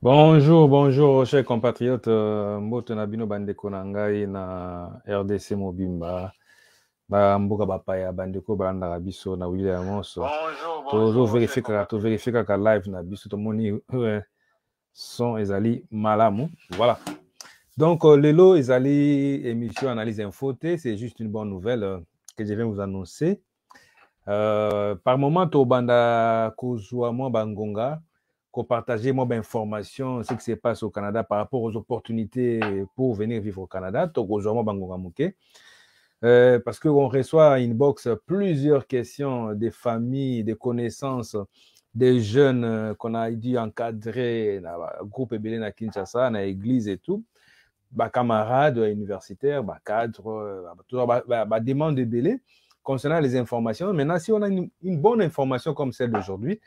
Bonjour, bonjour, chers compatriotes. Euh, Mbote na bino bandeko na ngai na RDC Mobimba. Ba mboka bapaya bandeko balandaka biso na wile ya nyonso. Tozoverifie kaka toverifie kaka live na biso tomoni son ezali malamu. Voilà. Donc euh, lelo ezali émission analyse info c'est juste une bonne nouvelle euh, que je viens vous annoncer. Euh, par moment tobanda kozwa mwa bangonga qu'on partageait moins ben, d'informations ce qui se passe au Canada par rapport aux opportunités pour venir vivre au Canada. Donc, aujourd'hui, ben, euh, parce qu'on reçoit à Inbox plusieurs questions des familles, des connaissances, des jeunes euh, qu'on a dû encadrer, dans le groupe Ebele, à Kinshasa, dans l'église et tout, Mes bah, camarades universitaires, cadre, bah, cadres, euh, bah, toujours de demande concernant les informations. Maintenant, si on a une, bonne information comme celle d'aujourd'hui,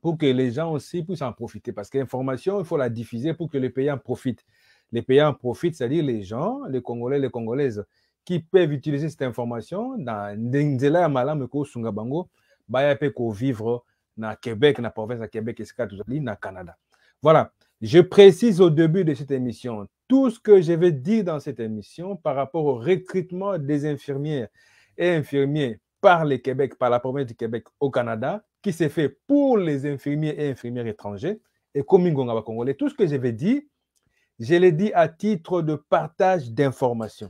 pour que les gens aussi puissent en profiter. Parce que l'information, il faut la diffuser pour que les pays en profitent. Les pays en profitent, c'est-à-dire les gens, les Congolais, les Congolaises, qui peuvent utiliser cette information dans nzela ya sungabango sunga bango bah, vivre na Québec, province à Québec et le Canada. Voilà, je précise au début de cette émission tout ce que je vais dire dans cette émission par rapport au recrutement des infirmières et infirmiers par le Québec, par la province du Québec au Canada, qui s'est fait pour les infirmiers et infirmières étrangers, et comme Ngongaba Congolais, tout ce que je vais dire, je l'ai dit à titre de partage d'informations.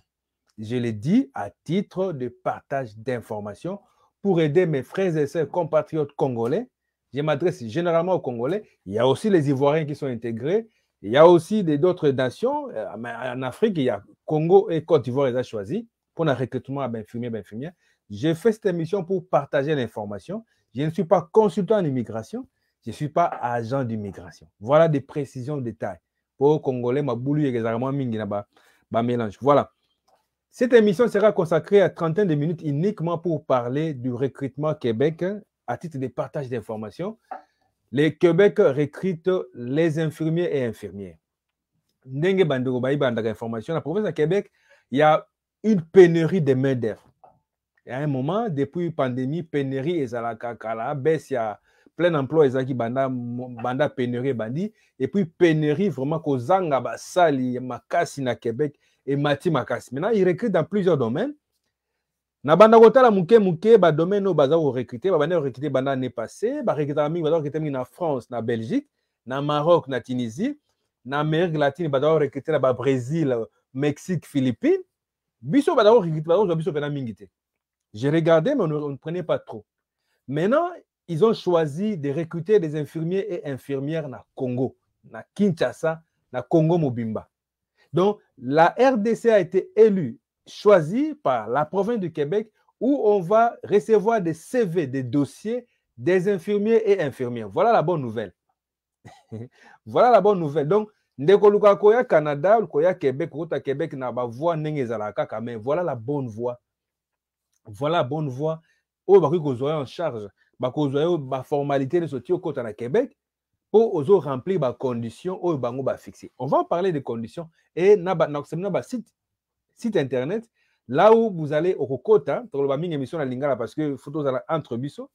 Je l'ai dit à titre de partage d'informations pour aider mes frères et sœurs compatriotes congolais. Je m'adresse généralement aux Congolais. Il y a aussi les Ivoiriens qui sont intégrés. Il y a aussi d'autres nations. Euh, en Afrique, il y a Congo et Côte d'Ivoire, ils ont choisi pour un recrutement à infirmiers, infirmières. J'ai fait cette émission pour partager l'information. Je ne suis pas consultant en immigration. Je ne suis pas agent d'immigration. Voilà des précisions, détails. Pour Congolais, ma boulue et mélange. Voilà. Cette émission sera consacrée à trentaine de minutes uniquement pour parler du recrutement Québec à titre de partage d'informations. Les Québec recrute les infirmiers et infirmières. Ndenge information. La province de Québec, il y a une pénurie de main d'œuvre. Et à un moment, depuis la pandémie, pénurie et Zalakakala, baisse, il y a plein emploi, et banda, banda pénurie, bandi. Et puis, pénurie, vraiment, Kozanga, Basali, Makassi, na Québec, et Mati Makassi. Maintenant, il recrute dans plusieurs domaines. na banda kotala Mouke, moke badomaine oyo baza korecrute babandi korecrute banda année passé barecrutaka mingi baza korecrute mingi na france na belgique na maroc na tunisie na amérique latine recruter korecrute na Brésil, mexique Philippines, biso baza korecrute baza kozwa biso mpena mingi j'ai regardé, mais on ne, prenait pas trop. Maintenant, ils ont choisi de recruter des infirmiers et infirmières na Congo, na Kinshasa, dans le Congo Mobimba. Donc, la RDC a été élue, choisie par la province du Québec où on va recevoir des CV, des dossiers des infirmiers et infirmières. Voilà la bonne nouvelle. voilà la bonne nouvelle. Donc, au Canada, Koya Québec, Kota Québec mais voilà la bonne voie voilà bonne voie oyo vous kozwa en charge de bah, oh, bah, formalité de nyonso côté okota au québec pour oh, remplir bah, conditions, oh, bacondition oyo bango fixer. on va en parler des conditions Et na notre site internet là où vous allez au tokoloba mingi émission lingala parce que faut tozala entre biso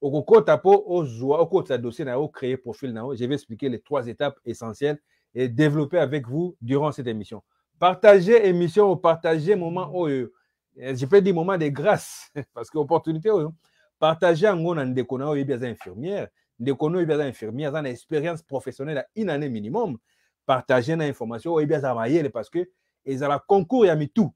au côté de la dossier na créer un profil na je vais expliquer les trois étapes essentielles et développer avec vous durant cette émission partager émission ou partagez moment où. Euh, eh, j'ai perdu des moment de grâce parce que opportunité hein. partager yango na ndeko il y a des infirmière ndeko na il y a infirmière infirmières une expérience professionnelle à une année minimum partager une information y bien des mayele parce que ils ont le concours y a mis tout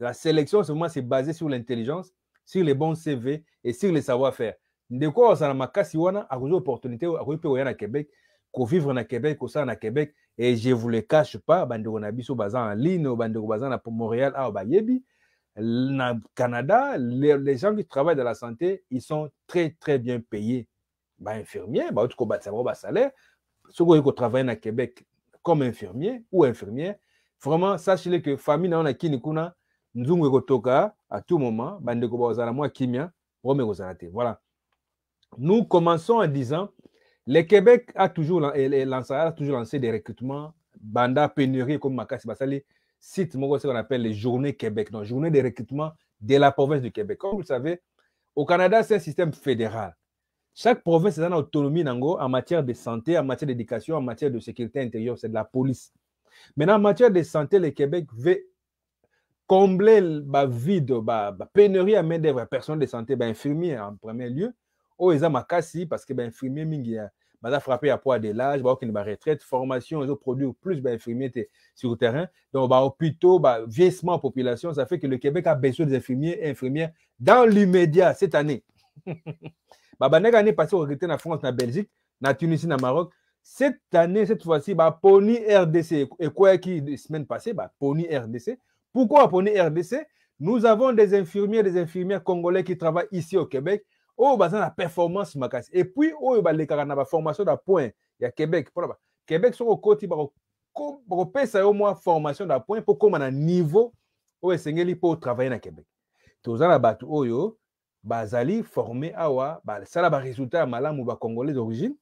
la sélection ce c'est basé sur l'intelligence sur les bons cv et sur les savoir-faire ndeko oyo azala makasi wana une opportunité oyo akoki mpe koya à québec vivre à québec kosala à québec et je vous le cache pas bandeko na sur en ligne bandeko baza à montréal à bayebi le Canada, les, gens qui travaillent dans la santé, ils sont très, très bien payés. Bah, infirmier, bah, un salaire. Ceux qui travaillent au Québec comme infirmier ou infirmière, vraiment, sachez-le que famille na a, nous nous ekotoka à tout moment, moi kimia, Voilà. Nous commençons en disant, le Québec a toujours, a toujours lancé des recrutements, banda pénurie comme makassi Basali, site, ce qu'on appelle les journées Québec, donc journées de recrutement de la province du Québec. Comme vous le savez, au Canada, c'est un système fédéral. Chaque province a une autonomie en matière de santé, en matière d'éducation, en matière de sécurité intérieure, c'est de la police. Maintenant, en matière de santé, le Québec veut combler le bah, vide, la bah, bah, pénurie à main des personnes de santé, bah, infirmiers en premier lieu. Oh, ils parce que bah, infirmier, bah frappé à poids de l'âge, bah, retraite, formation, ils produit plus d'infirmiers sur le terrain. Donc, bah, hôpitaux, bah, vieillissement population, ça fait que le Québec a besoin des infirmiers et infirmières dans l'immédiat cette année. Bah, bah, on a année passée, en France, en Belgique, en Tunisie, en Maroc. Cette année, cette fois-ci, bah, Pony RDC, et quoi qui, semaine passée, bah, Pony RDC. Pourquoi Pony RDC Nous avons des infirmiers et des infirmières congolais qui travaillent ici au Québec oyo baza na performance makasi epuis oyo balekaka na baformation na point ya québec mpona québec soki okoti bakopesa yo mwa formation na point mpo kóma na niveau oyo esengeli mpo otravaille na québec toza na bato oyo bazali forme awa basala baresultat ya malamu bacongolais d'origine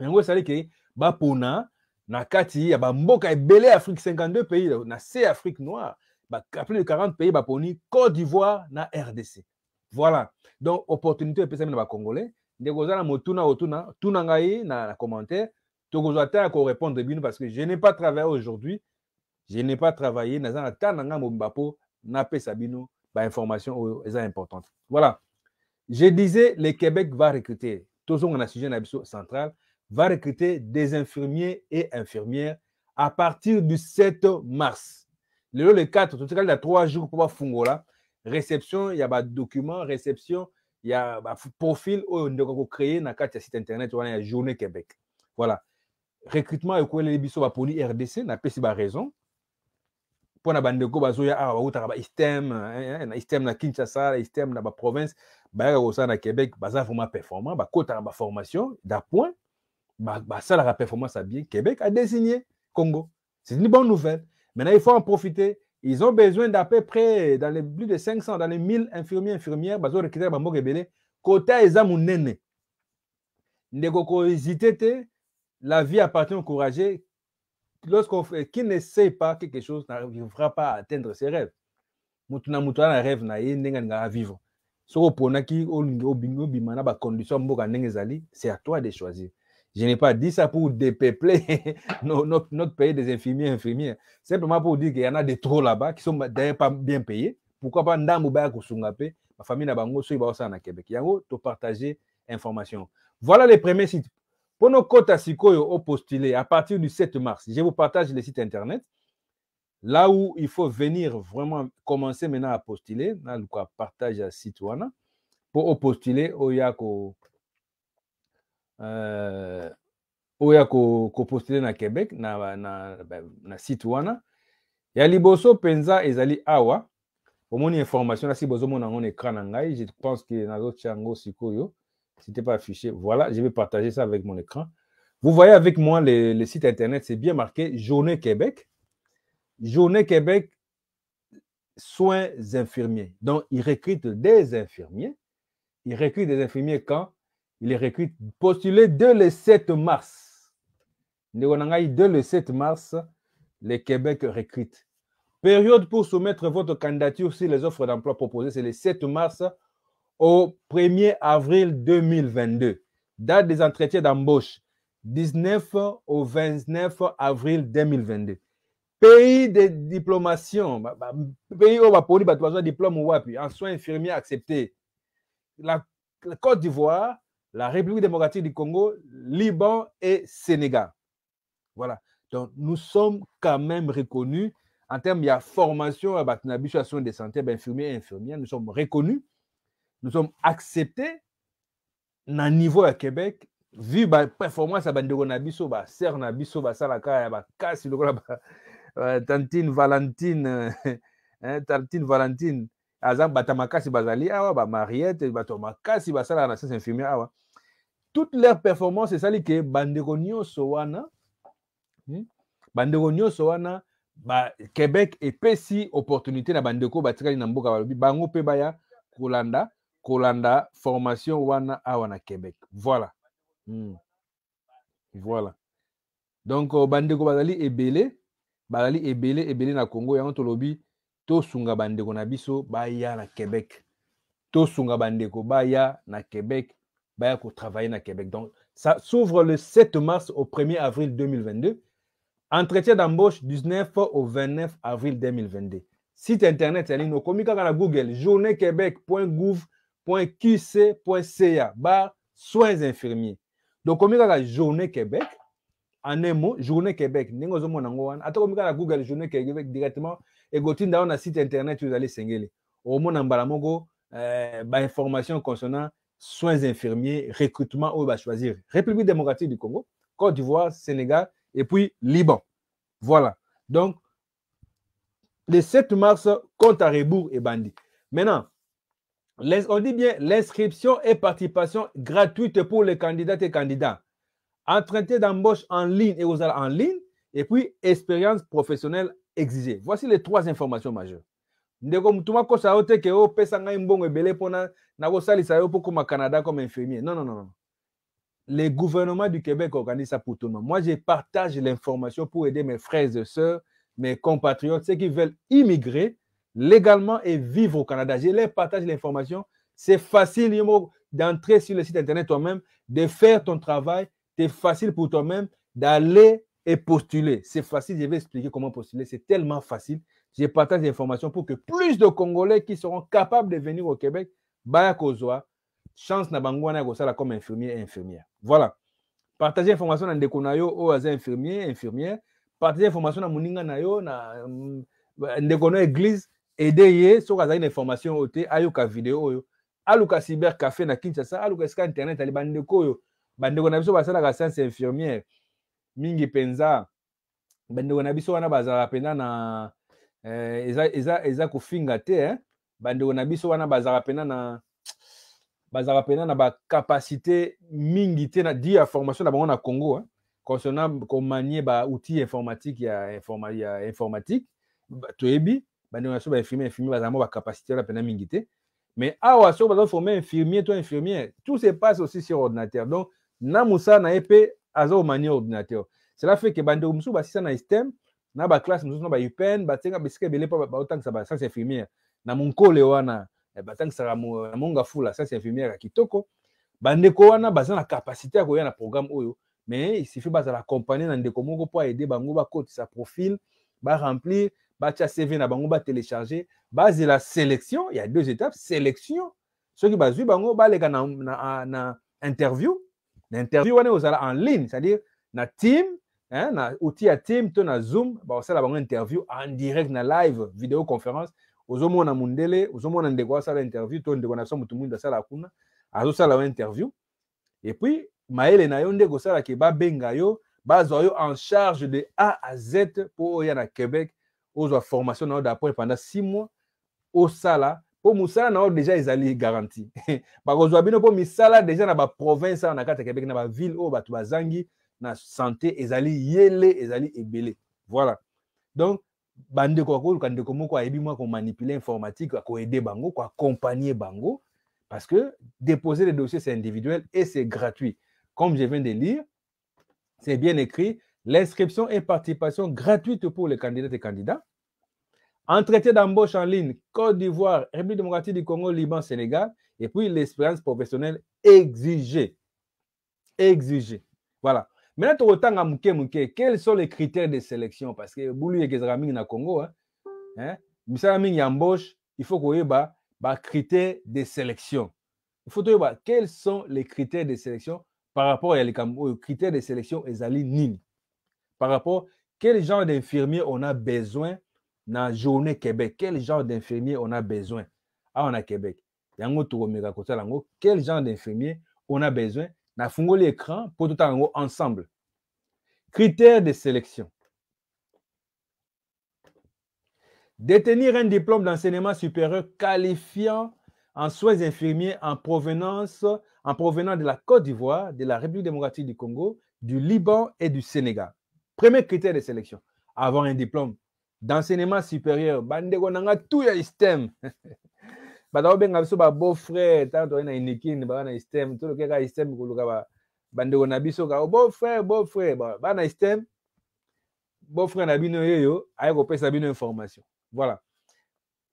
yango esali ke bapona na kati ya bamboka ebele ya afrique 52 pays na se ya afrique noire bapluis de 40 pays baponi côte d'ivoire na rdc voilà donc opportunité de na congolais. Congolais, oza na motuna otuna tuna ngai na, la commentaire tokozwa vais vous répondre parce que je n'ai pas travaillé aujourd'hui je n'ai pas travaillé naza na ta na pas travaillé. mpo importante voilà je disais le québec va recruter tozonga na sujet na central va recruter des infirmiers et infirmières à partir du 7 mars le 4 totikali a 3 jours pour mpo Fungola, réception, il y a des bah, documents, réception, il y a bah, profil, oh, on créer dans le site internet, on a Journée Québec. Voilà. Recrutement, et quoi, les bisous, bah, pour l'IRDC, n'a pas si raison. Pour la bande de ya ah, ou t'as un système, systèmes système na Kinshasa, un système na province, bah, au sein de Québec, bah, ça vraiment performant, bah, quand t'as formation, d'appoint, point, bah, bah, ça la performance à bien, Québec a désigné Congo. C'est une bonne nouvelle. Maintenant, il faut en profiter. Ils ont besoin d'à peu près, dans les plus de 500, dans les 1000 infirmiers, infirmières, bazo rekitera bango rebele, kota eza munene. Ndeko hésiter, la vie appartient aux courageux. Lorsqu'on fait, qui n'essaie pas quelque chose n'arrivera pas à atteindre ses rêves. Mutuna mutuna rêve na ye ndenga nga vivre. Soko ponaki o bingo bimana ba condition mboka ndenge c'est à toi de choisir. Je n'ai pas dit ça pour dépeupler notre, pays des infirmiers et infirmières. Simplement pour dire qu'il y en a des trop là-bas qui sont d'ailleurs pas bien payés. Pourquoi pas Ndamouba Kousungapé, ma famille Nabango, sont na Québec. Yango, tu partager information. Voilà les premiers sites. Pour nos quotas Sikoyo au postulé à partir du 7 mars, je vous partage les sites internet. Là où il faut venir vraiment commencer maintenant à postuler, là, le partage à Situana, pour postuler au Yako. Euh, oyo dans na québec na, na, na site wana ya Penza, ezali awa mon information si bozomona yango un écran na je pense que yango sikoyo c'était pas affiché voilà je vais partager ça avec mon écran vous voyez avec moi le, site internet c'est bien marqué journée québec journée québec soins infirmiers donc ils recrutent des infirmiers ils recrutent des infirmiers quand il est recruté, postulé dès le 7 mars. Dès le 7 mars, le Québec recrute. Période pour soumettre votre candidature sur les offres d'emploi proposées, c'est le 7 mars au 1er avril 2022. Date des entretiens d'embauche, 19 au 29 avril 2022. Pays de diplomation, bah, bah, pays où on bah, un diplôme ou en soins infirmiers acceptés. La Côte d'Ivoire, la République démocratique du Congo, Liban et Sénégal. Voilà. Donc, nous sommes quand même reconnus en termes de formation, habilitation des santé, ben, infirmiers et infirmières. Nous sommes reconnus, nous sommes acceptés dans niveau à Québec. Vu la ben, performance à Nabiso, la ben, Serre Nabiso, la Salaka, la Casse, euh, Tantine, Valentine, hein, Tartine, Valentine. aza bato makasi bazali awa bamariette bato makasi basalaka na science infirmière awa toute leur performance esali ke bandeko nyonso wana hmm? bandeko nyonso wana ba québec epesi opportunité na bandeko batikali na mboka balobi bango mpe baya kolanda kolanda formation wana awa na québec voilà hmm. voilà donc bandeko bazali ebele bazali ebele ebele na congo yango tolobi tosunga bandeko na biso baya na québec tosunga bandeko baya na québec baya travailler na québec donc ça s'ouvre le 7 mars au 1er avril 2022 entretien d'embauche 19 au 29 avril 2022 site internet c'est nini okomi kaka na google journée québec soins infirmiers donc comme la journée québec en un mot journée québec ndenge ozomona wana atoko okomi google journée québec directement et dans un site internet vous allez ozali esengeli on mbala moko eh, information concernant soins infirmiers recrutement va choisir. république démocratique du congo côte d'ivoire sénégal et puis liban voilà donc le 7 mars compte à rebours et Bandi. maintenant on dit bien l'inscription et participation gratuite pour les candidats et candidats entretien d'embauche en ligne et aux en ligne et puis expérience professionnelle exiger. Voici les trois informations majeures. ndeko canada comme infirmier non non non le gouvernement du québec organise ça pour tout le monde moi je partage l'information pour aider mes frères et sœurs mes compatriotes ceux qui veulent immigrer légalement et vivre au canada je les partage l'information c'est facile d'entrer sur le site internet toi-même de faire ton travail c'est facile pour toi-même d'aller et postuler. C'est facile, je vais expliquer comment postuler. C'est tellement facile. Je partage des informations pour que plus de Congolais qui seront capables de venir au Québec, baya chance na bango comme infirmier et infirmière. Voilà. Partagez information dans ndeko aux yo infirmiers infirmières infirmier, infirmière. Partagez information dans moninga na yo na mm, ndeko église, aidez ye soki information oyo te ayoka vidéo oyo. aluka cyber café na Kinshasa, aluka internet ali na biso science infirmière. mingi mpenza bandeko na biso wana bazalaka mpenza na eh, eza, eza, eza kofinga te eh? bandeko na biso wana bazalaka mpenza na bazalaka mpenza na bakapasité mingi te na di ya formation na bango na congo eh? concernant komanie baoutil informatique ya, informa, ya informatique toyebi bandeko na biso bainfirmier infirmier bazalaka mo bakapacité wana mpenza mingi te mais awa soki baza former infirmier to infirmière tout se passe aussi sur ordinateur donc na mosala na ye mpe aza komanie ordinateur cela fait que bandeko mosusu basisa na système na baklasse mosusu na pa ba besika que ça ça c'est infirmière na kole wana eh, batangisaka na ça sans infirmière ya kitoko ko wana baza na capacité ya na programme oyo mais il suffit bazala compagnie na ndeko moko pour aider bango ba sa profil ba ba batia cv na bango batelecharge bazela sélection il y a deux étapes sélection ceux soki bazu bango baleka na, na, na interview L'interview, on en ligne c'est-à-dire na team hein, na outil team tout na zoom bah, a une interview en direct na live vidéoconférence, conférence hommes mundele a ndeko interview tout ndeko na a la interview et puis na en charge de a à z pour aller na québec aux formation d'après pendant six mois osala pour Musala, na ils deja ezali garanti bakozwa bino mpo misala deja na province, province, na kati ya québec dans ville, ville, oh, bato bazangi na santé ezali yele ezali ebele voilà donc bandeko akoluka ndeko moko ayebi mwa manipuler informatique aider bango accompagner bango parce que déposer les dossiers c'est individuel et c'est gratuit comme je viens de lire c'est bien écrit l'inscription et participation gratuite pour les candidats et candidats traité d'embauche en ligne, Côte d'Ivoire, République démocratique du Congo, Liban, Sénégal, et puis l'expérience professionnelle exigée. Exigée. Voilà. Maintenant, autant à quels sont les critères de sélection Parce que Boulou et Gezraming na Congo, hein, hein Missaraming embauche, il faut qu'on ait des bah, bah, critères de sélection. Il faut voir bah, quels sont les critères de sélection par rapport à les euh, critères de sélection Ezali Nini. Par rapport quel genre d'infirmiers on a besoin dans journée Québec, quel genre d'infirmiers on a besoin Ah, on a Québec. quel genre d'infirmiers on a besoin na l'écran l'écran pour tout temps ensemble. Critères de sélection. Détenir un diplôme d'enseignement supérieur qualifiant en soins infirmiers en provenance en provenant de la Côte d'Ivoire, de la République démocratique du Congo, du Liban et du Sénégal. Premier critère de sélection. Avoir un diplôme d'enseignement supérieur bandeko na a tout ya système ben kobenga biso beau frère tantôt toali na le monde na système toloke kaka système koluka bandeko na biso beau frère beau frère baza na système beau frère na bino yeyo aye bine bino information voilà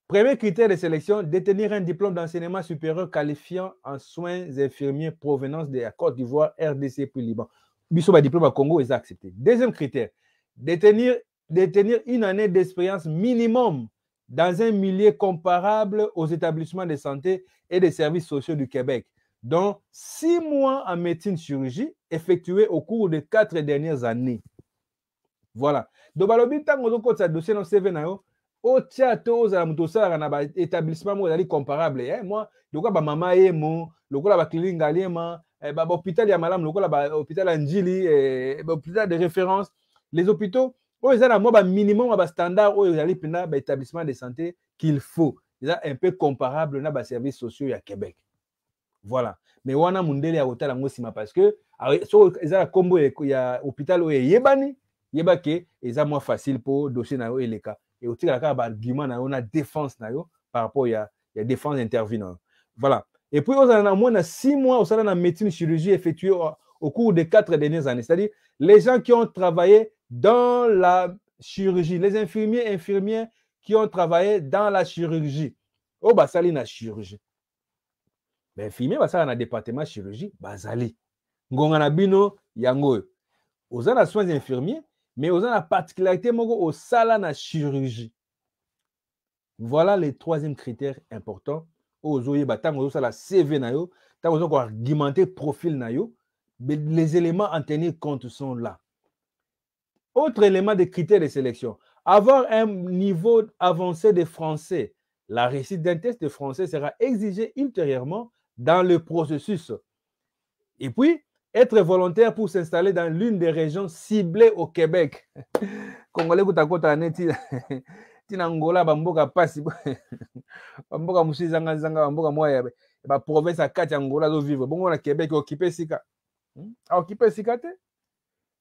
Premier critère de sélection, détenir un diplôme d'enseignement supérieur qualifiant en soins infirmiers provenance de la Côte d'Ivoire, RDC puis Liban. Biso ba diplôme à Congo est accepté. Deuxième critère, détenir détenir une année d'expérience minimum dans un milieu comparable aux établissements de santé et des services sociaux du Québec, dont six mois en médecine-chirurgie effectués au cours des quatre dernières années. Voilà. Donc, balobi tango dossier CV hein. hein. moi, je ya eh ben, eh, de référence les hôpitaux ils ont un minimum, standard ya bastandard oyo ezali établissement de santé qu'il faut ont un peu comparable na services sociaux ya québec voilà mais wana mondele ya kotala yango nsima parce que ah soki combo na nkombo ya hôpital oyo eyebani yeba ke eza moins facile pour dossier na yo eleka otikala kaka baargument na yo na défense na yo par rapport ya, ya défense intervenant. voilà et puis ozala na moins na six mois a na médecine chirurgie effectuée au cours des quatre dernières années. C'est-à-dire les gens qui ont travaillé dans la chirurgie, les infirmiers et infirmières qui ont travaillé dans la chirurgie. oh basali na chirurgie. Mais infirmier basala na département chirurgie basali. Ngonga na bino yango. Osana soins infirmiers mais osana une particularité moko au sala na chirurgie. Voilà les troisième critère important. Ozo yeba tango ozo sala CV na yo, tango ozo argumenter profil na yo, les éléments à tenir compte sont là. Autre élément de critères de sélection, avoir un niveau avancé de français. La réussite d'un test de français sera exigée ultérieurement dans le processus. Et puis, être volontaire pour s'installer dans l'une des régions ciblées au Québec. Congolais, Hmm? aoki ah, mpe esika te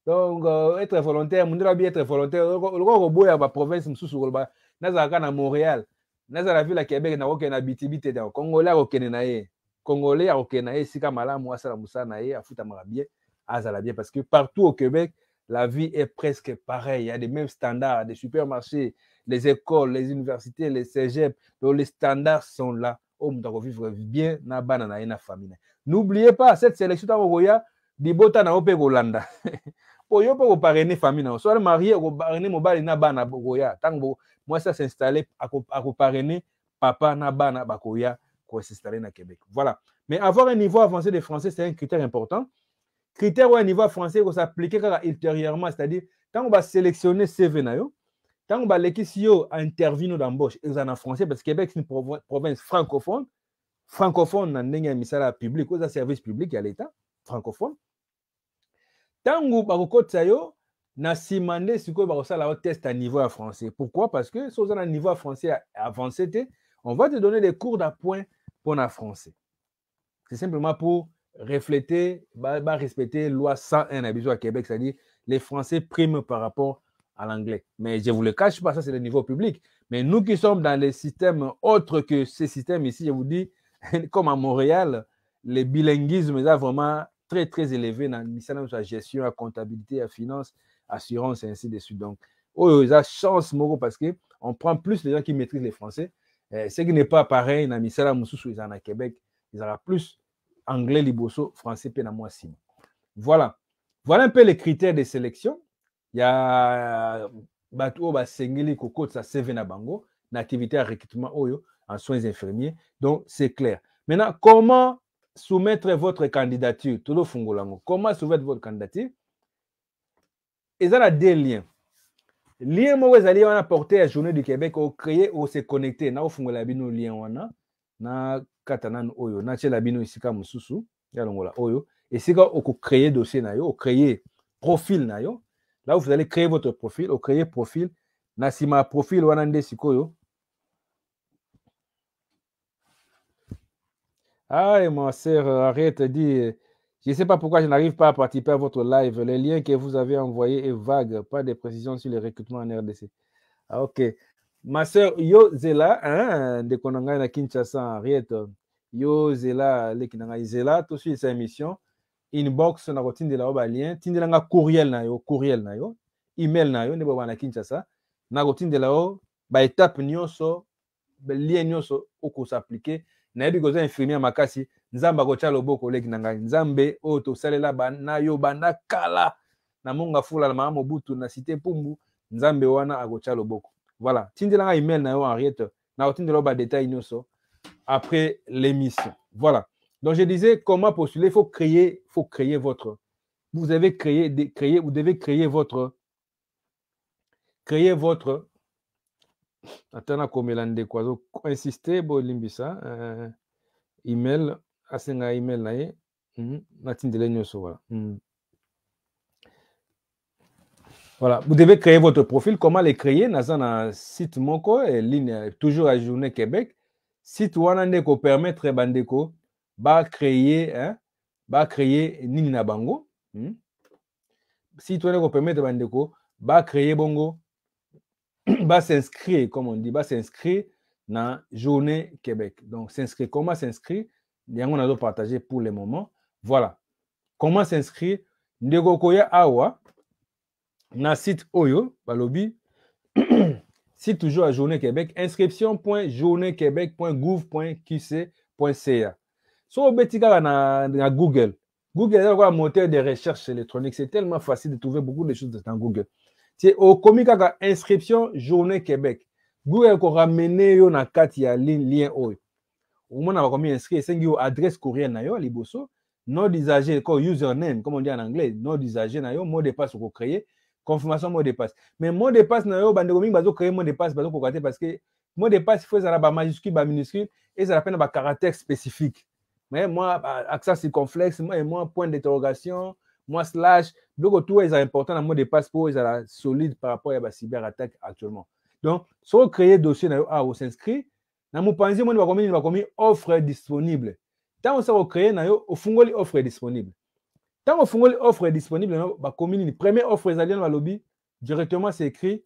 donc euh, être volontaire mundela bien être volontaire lokola province province mosusu koloba nazala kaka dans montréal la ville de québec nakokende na bitibi te au congolais akokende na ye congolais akokende na ye esika malamu asala mosala na ye afutamaka bien azala bien parce que partout au québec la vie est presque pareille. Il y a des mêmes standards, des supermarchés, les écoles, les universités, les cégeps. Donc les standards sont là. Oh, On doit vivre bien, na banana na famille. N'oubliez pas, cette sélection Roya, libota na yo mpe kolanda po yo parrainer la famille na yo soki marie akoparene mobali na bana koya ntango à asinstalle parrainer papa na bana bakoya s'installer na québec voilà mais avoir un niveau avancé de français c'est un critère important critère ou un niveau français français s'applique ultérieurement c'est-à-dire vous sélectionnez cv na yo ntango balekisi yo dans l'embauche, d'embauche ont un français parce que québec c'est une province francophone francophone na ndenge ya public public, services publics service public l'état francophone ntango bakokɔtisa yo na nsima nde sikoyo bakosala yo test à niveau français pourquoi parce que on un un niveau français avancé on va te donner des cours d'appoint pour un français c'est simplement pour refléter respecter la loi 101 na biso québec c'est-à-dire les français prime par rapport à l'anglais mais je vous le cache pas ça c'est le niveau public mais nous qui sommes dans les systèmes autres que ces systèmes ici je vous dis comme à montréal le bilinguisme est vraiment très, très élevé dans la gestion, la comptabilité, la finance, assurance et ainsi de suite. Donc, oh, ils ont chance, Moro, parce qu'on prend plus les gens qui maîtrisent les français. Eh, ce qui n'est pas pareil, dans la Moussous, ils en à Québec, ils en ont plus anglais, liboso, français, pénamois, sim. Voilà. Voilà un peu les critères de sélection. Il y a Batou, Sengeli, Koko, ça, à Bango, activité à recrutement, oh, oh, en soins infirmiers. Donc, c'est clair. Maintenant, comment soumettre votre candidature, Tolo Fungolango, comment soumettre votre candidature Et ça a deux liens. Lien moko on a porté la journée du Québec créer on se connecter na ofungola bino lien wana na katanan oyo na tiela bino isika mususu ya longola oyo Et c'est On créer dossier na yo créer profil na yo là où vous allez créer votre profil créer profil na sima ma profil wana nde yo. Ah, ma sœur, arrête, dit, je ne sais pas pourquoi je n'arrive pas à participer à votre live. Le lien que vous avez envoyé est vague, pas de précision sur le recrutement en RDC. Ah, ok. Ma sœur Yozela, hein, de Konanga na Kinshasa, Yo, Yozela, le Kinanga Yozela, tout suite, sa émission. Inbox, na de la oba lien. Tindelanga courriel na yo, courriel na yo. Email na yo, ne boba na Kinshasa. Na de la o, ba étape nyoso, bah, lien nyoso, oko s'appliquer nayebi kozwa makasi nzambe akotya loboko oleki na ngai nzambe oyo tosalela na yo banda kala na mongo fula na mama mobutu na site mpumbu nzambe wana akotya loboko voilà tindela ngai email na yo henriette nakotindela yo badetail nyonso après l'émission voilà donc je disais comment postuler faut créer faut créer votre vous avez créé créé vous devez créer votre créer votre atana na komela ndeko azoinsiste bolimbisa uh, eh, email asenga email na ye mm, natindele nyonso wala mm. Voilà, vous devez créer votre profil. Comment le créer Dans un site Moko, en eh, ligne eh, toujours à Journée Québec. Site Wanandeko permettre Bandeko ba créer, hein, ba créer Nina Bango. Hmm? Site Wanandeko permettre Bandeko ba créer Bongo va s'inscrire, comme on dit, va s'inscrire dans Journée Québec. Donc, s'inscrire, comment s'inscrire on autre partagé pour le moment. Voilà. Comment s'inscrire Ndego koya awa na site oyo balobi site toujours à Journée Québec inscription.journéequebec.gouv.qc.ca. So betika na, à Google. Google est un moteur de recherche électronique, c'est tellement facile de trouver beaucoup de choses dans Google au comique à inscription journée québec vous avez ramené yo na carte ya lien on va bakomi inscrit c'est yo adresse courriel na yo liboso d'usager username comme on dit en anglais non d'usager na yo mot de passe recréer confirmation mot de passe mais mot de passe na yo comique mingi créer mot de passe bazokoka te parce que mot de passe faut minuscule et à la ça à na caractère spécifique mais moi bah, accent circonflexe moi point d'interrogation moi, slash, donc, tout est important dans mon dépasse pour la solide par rapport à la cyberattaque actuellement. Donc, si vous créez dossier dans ah, on s'inscrit, dans mon pensée, moi, il va commis offre disponible. Tant que ça créez yo au fond, offre disponible. Tant que vous offre disponible, bah, une première offre alliés dans le lobby, directement c'est écrit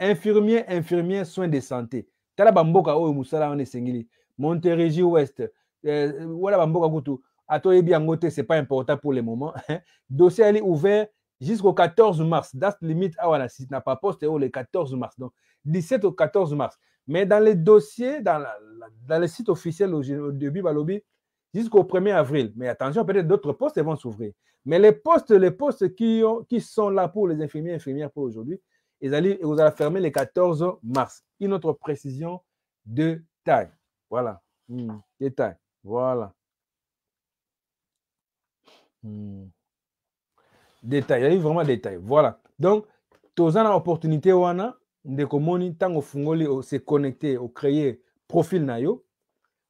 infirmier, infirmier, soins de santé. la bamboka oyo oh, musala on est Montérégie Ouest. Euh, voilà, voilà bamboka Goutou. À toi bien noté, c'est pas important pour le moment hein. dossier est ouvert jusqu'au 14 mars date limite ah, si tu na pas poste au oh, le 14 mars donc 17 au 14 mars mais dans les dossiers dans, le site officiel de jusqu'au 1er avril mais attention peut-être d'autres postes vont s'ouvrir mais les postes les postes qui, qui sont là pour les infirmiers infirmières pour aujourd'hui ils vont vous allez fermer le 14 mars une autre précision de taille voilà hmm, détail voilà Hmm. Détail, il y a vraiment détail. Voilà. Donc, tu as opportunité, Wana, de komoni, tant se connecter, au créer profil nayo.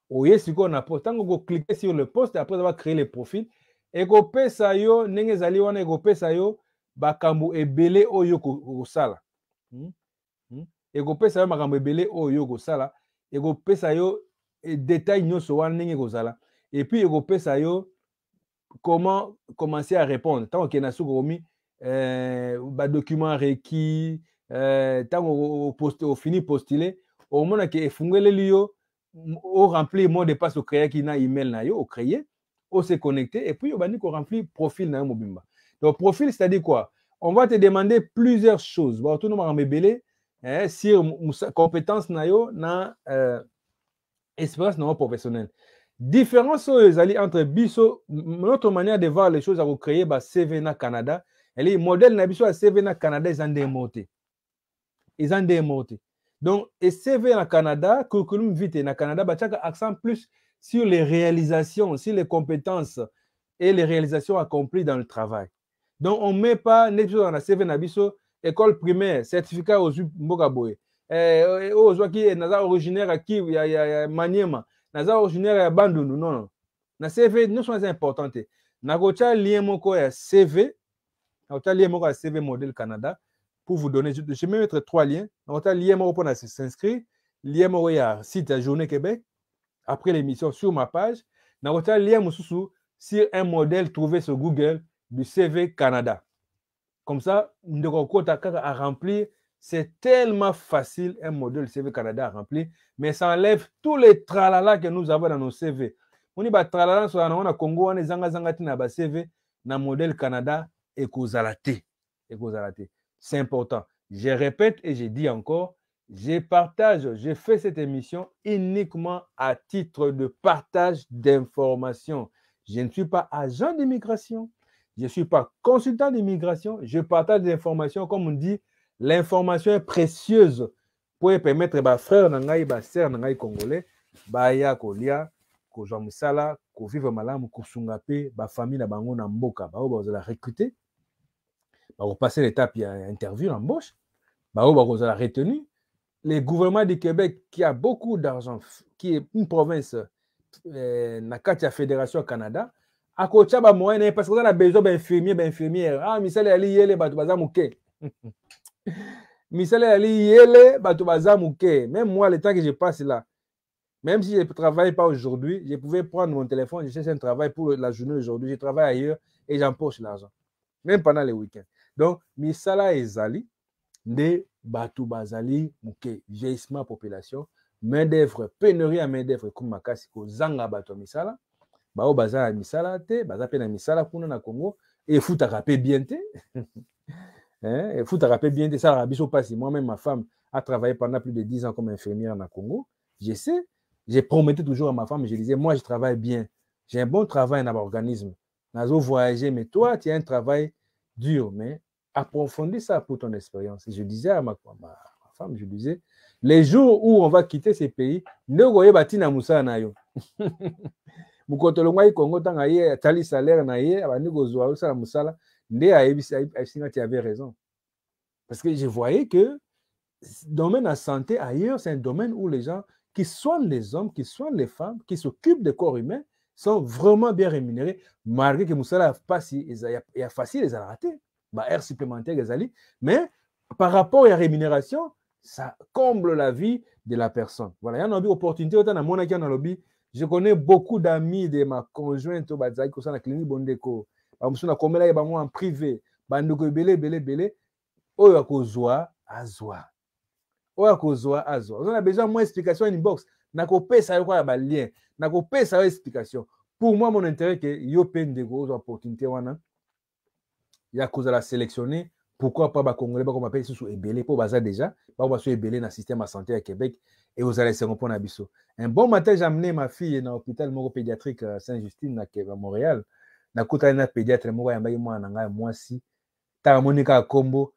Oye, si on a tant que cliquer sur le poste après avoir créé le profil, et qu'on paie ça yo, n'engez ali wana, et qu'on ça yo, bakambo ebele oyo kosala. au Hmm? hmm? Et qu'on paie ça yo, bakambo ebele au sala. Et qu'on pesa ça yo, et détail nous so wana, go sala. Et puis, qu'on ça yo, comment commencer à répondre tant que y a euh, ba document requis euh, tant au post au fini postuler au moment que fungele on au remplir mot de passe au créer qui na email na yo au créer au se connecter et puis au remplit le profil na mobimba donc profil c'est à dire quoi on va te demander plusieurs choses ba tout nous eh, sur compétences na yo na espace euh, na professionnel différence oyo ezali entre biso notre manière de voir les choses ya kocréer bacv na canada eli modèle na biso ya cv na canada eza nde emo te eza nde emo te donc ecv na canada curriculum vitae na canada batiaka accent plus sur les réalisations sur les compétences et les réalisations accomplies dans le travail donc on met pas neti biso na cv na biso école primaire certificat ozwi mboka boye eh, eh, oyo oh, ozwaki eh, naza originaire ya maniema naza originaire ya bandundu non non na cv nous sont importantes. importante nakotya lien moko ya cv nakotya lien moko cv modèle canada pour vous donner je, vais mettre trois liens nakotya lien moko pour s'inscrire lien moko ya site à journée québec après l'émission sur ma page nakotya lien mosusu sur un modèle trouvé sur google du cv canada comme ça nous devons à remplir c'est tellement facile un modèle CV Canada à remplir, mais ça enlève tous les tralala que nous avons dans nos CV. On dit tralala sur la Congo, on est zanga zanga tina CV, modèle Canada écosalaté. C'est important. Je répète et je dis encore, je partage, je fais cette émission uniquement à titre de partage d'informations. Je ne suis pas agent d'immigration, je ne suis pas consultant d'immigration, je partage des informations, comme on dit, L'information est précieuse pour permettre à frère nangai, ba sœur nangai congolais, ba ya kolia, ko musala, ko vivre malamu, ko sunga pe, ba famille na bango na mboka, ba o la recruter, ba o passer l'étape ya interview, l'embauche, ba o ba la retenue. Le gouvernement du Québec qui a beaucoup d'argent, qui est une province euh, na kati ya fédération Canada, a akotia ba moyen parce que on a besoin d'infirmiers, d'infirmières. Ah, misala ali yele ba baza moke. ali yele bato même moi le temps que je passe là même si je ne travaille pas aujourd'hui je pouvais prendre mon téléphone je cherche un travail pour la journée aujourd'hui je travaille ailleurs et j'empoche l'argent même pendant les week-ends donc misala ezali nde bato bazali Mouké, vieillissement population main d'œuvre pénurie à main d'œuvre comme zanga kozanga bato misala bao baza misala te baza na misala kuna na congo fouta rapé bien Il hein? faut te rappeler bien de ça, pas si Moi-même, ma femme a travaillé pendant plus de 10 ans comme infirmière en Congo. Je sais, j'ai promis toujours à ma femme, je disais, moi, je travaille bien. J'ai un bon travail dans mon organisme. Nazo voyager, mais toi, tu as un travail dur, mais approfondis ça pour ton expérience. je disais à ma, femme, je disais, les jours où on va quitter ces pays, ne voyez pas Tina Moussa Nayo. Mukotolongwa Congo, un salaire, Ndé à tu avais raison. Parce que je voyais que domaine de la santé ailleurs, c'est un domaine où les gens qui soignent les hommes, qui soignent les femmes, qui s'occupent des corps humains, sont vraiment bien rémunérés, malgré que Moussala pas si il a facile, ils ont raté. Bah, air supplémentaire, Mais par rapport à la rémunération, ça comble la vie de la personne. Voilà, il y a une opportunité, lobby, je connais beaucoup d'amis de ma conjointe au sont dans la clinique Bondeko bamosusu na komela ye bango en privé bandeko ebele ebele ebele oyo akozwa azwa oyo akozwa azwa oza na besoin mwa explication inbox nakopesa yo ba balien nakopesa yo explication pour moi mon intérêt ke yo mpe ndeko ozwa opportunité wana ya kozala sélectionner. pourquoi pas bacongolais bakoma mpe lisusu ebele mpo baza déjà bako baso ebele na système ya santé ya québec et ozala esengo mpo na biso un bon matin j'amené ma fille na hôpital moko pédiatrique euh, saint justine na montréal nakuta na pediatre moko ayambaki mwana na ngai ya mwasi ntango amoni kaka kombo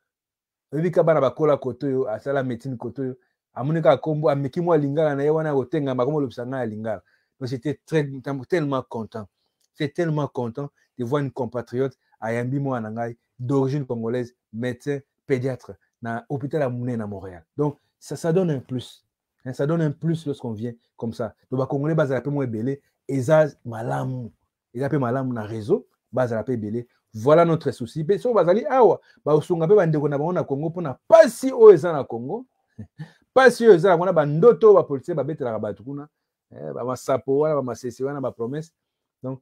oyebi bana bakola kote oyo asala médecine kote oyo amoni kaka kombo ameki mwa lingala na ye wana akotengama komo olobisa ngai ya lingala donc j'étais tellement content c'est tellement content de voir une compatriote ayambi mwana na ngai d'origine congolaise médecin pédiatre na hôpital ya à montréal donc ça, ça donne un plus hein, ça donne un plus lorsqu'on vient comme ça donc bakongolais bazala pe mwa ebele eza malamu a mpe malam na réseau bazala mpe ebele voilà notre souci mpe soki bazali awa songa congo pour na bango na congo pas pasi haut eza na congo ezana oyo ezalaka eh, wana bandoto oyo bapolisier la sapo kuna bamasapo wana bamasese wana promesse donc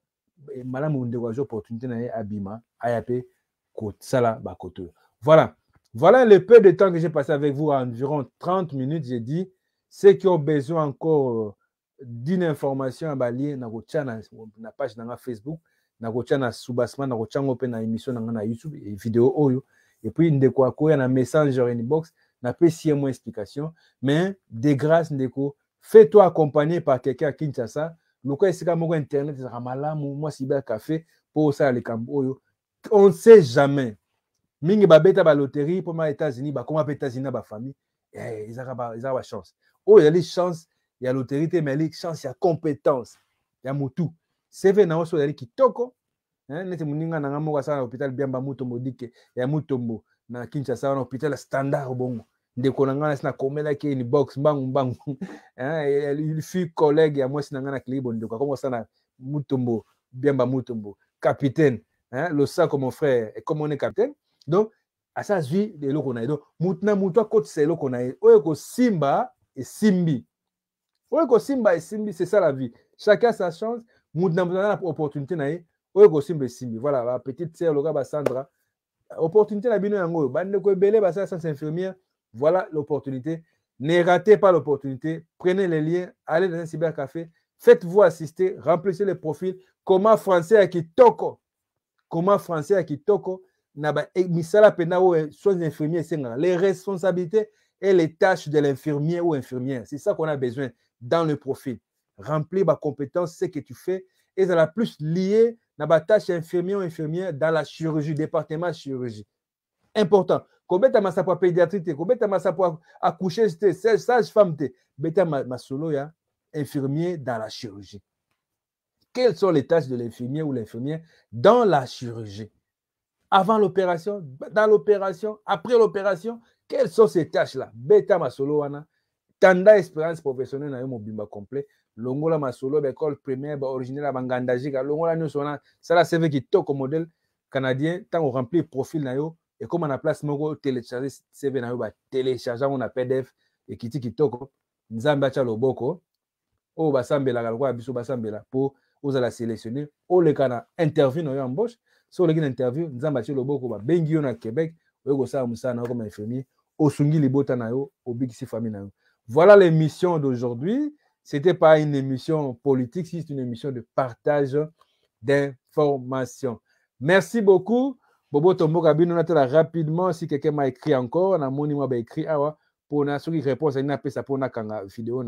eh, malamu ndeko une opportunité na ye abima aya côte kosala koto voilà voilà le peu de temps que j'ai passé avec vous environ trente minutes j'ai dit ceux qui ont besoin encore euh, dina information à balier, na na, na page na nga facebook nakotia na soubassement nakotiango na émission na na youtube e video oyo puis ndeko akoya na messenger inbox napesi si mwa explication mais de grâce ndeko fais toi accompagner par quelqu'un ya kinshasa lokola esika moko internet ezalaka malamu mwa café kafe ça les likambo oyo on sait jamais mingi babeta loterie pour ma états-unis bakoma ba états-unis na bafamille eh, ezalaka bachance oyo ezali chance il a l'autorité mais il y chance a compétence ya motu cv nango so ezali kitoko hein? neti moninga nanga moko asala na hôpital biamba mutombo que ya mutombo na kinshasa wana hôpital standard standard bongo ndeko na komela ke nakomelaki box mbangu mbangu hein? il fut collègue ya mwasi na ngai na kilibo ndeko akomi bien na mutombo biamba le capitaine comme hein? mon frère et comme on est capitaine donc à asa de l'eau qu'on ye donc mutna na l'eau qu'on eloko na ye Simba et Simbi simba c'est ça la vie chacun sa chance moto na moto na opportunité simba voilà petite sœur, loka bah, Sandra. opportunité na L'opportunité yango bah, ko ba ça infirmière voilà l'opportunité ne ratez pas l'opportunité prenez les liens allez dans un cybercafé faites-vous assister remplissez les profils comment français ya kitoko comment français ya kitoko na eh, misala pena ou soins infirmiers les responsabilités et les tâches de l'infirmier ou infirmière c'est ça qu'on a besoin dans le profil. Remplir ma compétence, ce que tu fais, et ça la plus lié à ma tâche infirmière ou infirmière dans la chirurgie, département chirurgie. Important. Combien tu as pour pédiatrie, combien tu as pour accoucher, sage-femme, as ma solo, infirmier dans la chirurgie. Quelles sont les tâches de l'infirmier ou l'infirmière dans la chirurgie? Avant l'opération, dans l'opération, après l'opération, quelles sont ces tâches-là? Bêta ma solo, tanda espérance professionnel na yo mobimba complet longola masolo baécole primaire baoriginel ya banganda jika longola nyonso wana sala cv kitoko modèle canadien ntango remplir profil na yo ekóma na place moko télécharge cv na yo batélécharge yango na pdf ekiti kitoko nzambe atya loboko oyo basambelaka lokola biso basambela mpo ozala sélectionné oleka na interview na yo ya mboshe so oleki na interview nzambe atie loboko babengi yo na québec oyo kosala mosala na yo koma infirmier osungi libota na yo obikisi famille na yo Voilà l'émission d'aujourd'hui. Ce n'était pas une émission politique, c'est une émission de partage d'informations. Merci beaucoup. Bobo Tombo rapidement si quelqu'un m'a écrit encore. On ah a mon écrit. pour ça vidéo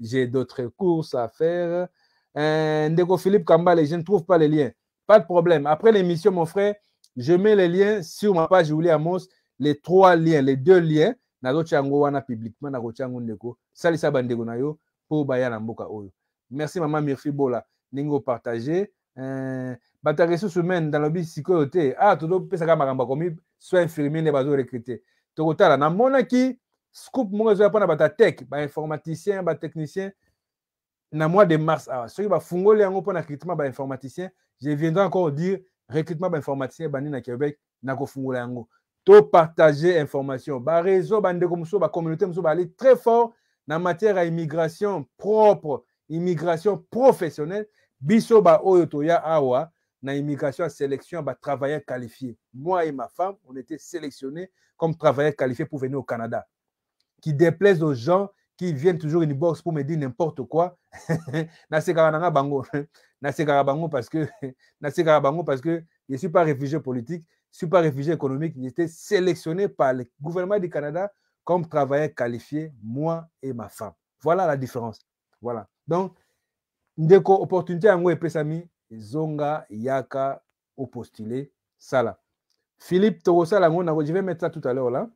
J'ai d'autres courses à faire. Euh, Ndeko Philippe Kambale, je ne trouve pas les liens. Pas de problème. Après l'émission, mon frère, je mets les liens sur ma page Je voulais Amos, les trois liens, les deux liens nazotia yango wana publiquement nakotia yango n'eko salisa bandeko na yo mpo baya na mboka oyo merci maman mirfi bola ndenge opartage euh, bato ya resusu me nalobi sikoyo te ah tozopesaka makambo akomi soit infirmier nde bazorekrute tokotala namonaki scoop moko ezoya mpona bato ya tek bainformaticien batechnicien na mois de mars awa soki bafungoli yango mpona recrutement bainformaticien je viendrai encore dire recrutement bainformaticien bani na québec nakofungola yango to partager information ba réseau communauté ba très fort na matière à immigration propre immigration professionnelle biso ba awa na immigration sélection ba travailleurs qualifiés moi et ma femme on était sélectionnés comme travailleurs qualifiés pour venir au Canada qui déplaise aux gens qui viennent toujours une box pour me dire n'importe quoi na ne na parce que na parce que je suis pas réfugié politique super pas réfugiés économiques, ils étaient sélectionnés par le gouvernement du Canada comme travailleur qualifié, moi et ma femme. Voilà la différence. Voilà. Donc, ndeko opportunité yango epesami zonga yaka ça là. philippe là. Philippe, je vais mettre ça tout à l'heure là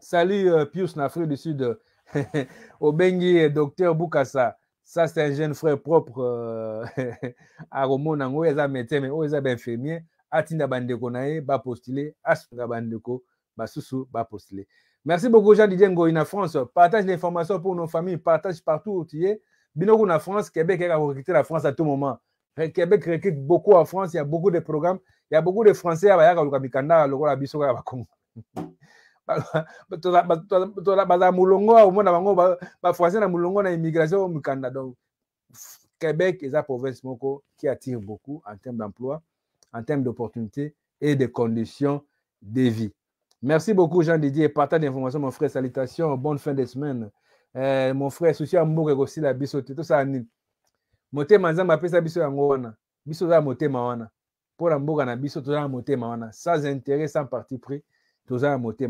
salut euh, pius Nafri, du sud obengi euh, docteur bukasa ça c'est un jeune frère propre euh, à aromona yango médecin mais oyo oh, atinda bandeko na ye bapostule asunga bandeko basusu bapostule merci beaucoup jean didier ngoi na france partage l'information pour nos familles partage partout où tu es bino kuna france québec ayaka korecruter la france à tout moment québec recrute beaucoup en france il y a beaucoup de programmes il y a beaucoup de français bayaka koluka mikanda lokola biso kaka bakongo bazala molongo omona bango bafrançais na molongo na immigration mikanda donc québec eza province moko qui attire beaucoup en terme d'emploi en termes d'opportunités et de conditions de vie. Merci beaucoup, Jean-Didier. Partage l'information, mon frère. Salutations. Bonne fin de semaine. Euh, mon frère, souci à mourir aussi la bisote. Tout ça, ni. Moté nzambe apesa ça bisou à biso toza à Moté wana Pour la na biso toza na sans intérêt sans parti pris toza à Moté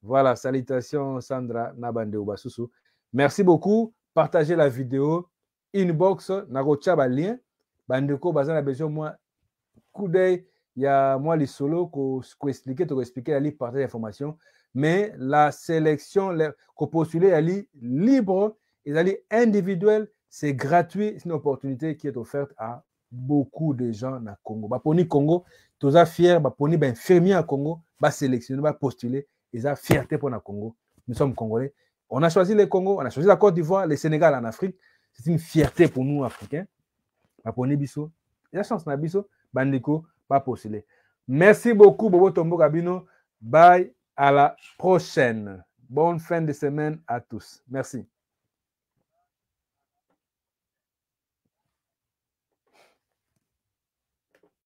voilà Salutations, sandra Nabande bandeko merci beaucoup partagez la vidéo inbox nakotia balien bandeko baza na besoin moi coup d'œil ya mwa lisolo qui la qui partage d'information mais la sélection elle est libre est individuelle, c'est gratuit c'est une opportunité qui est offerte à beaucoup de gens le congo Pour le congo toza fier baponi ben, infirmier au congo postuler, ils ont fierté pour le congo nous sommes congolais on a choisi le congo on a choisi la côte d'ivoire le sénégal en afrique c'est une fierté pour nous africains baponi biso la chance na biso bandico pas possible. Merci beaucoup, Bobo Tombo Bye, à la prochaine. Bonne fin de semaine à tous. Merci.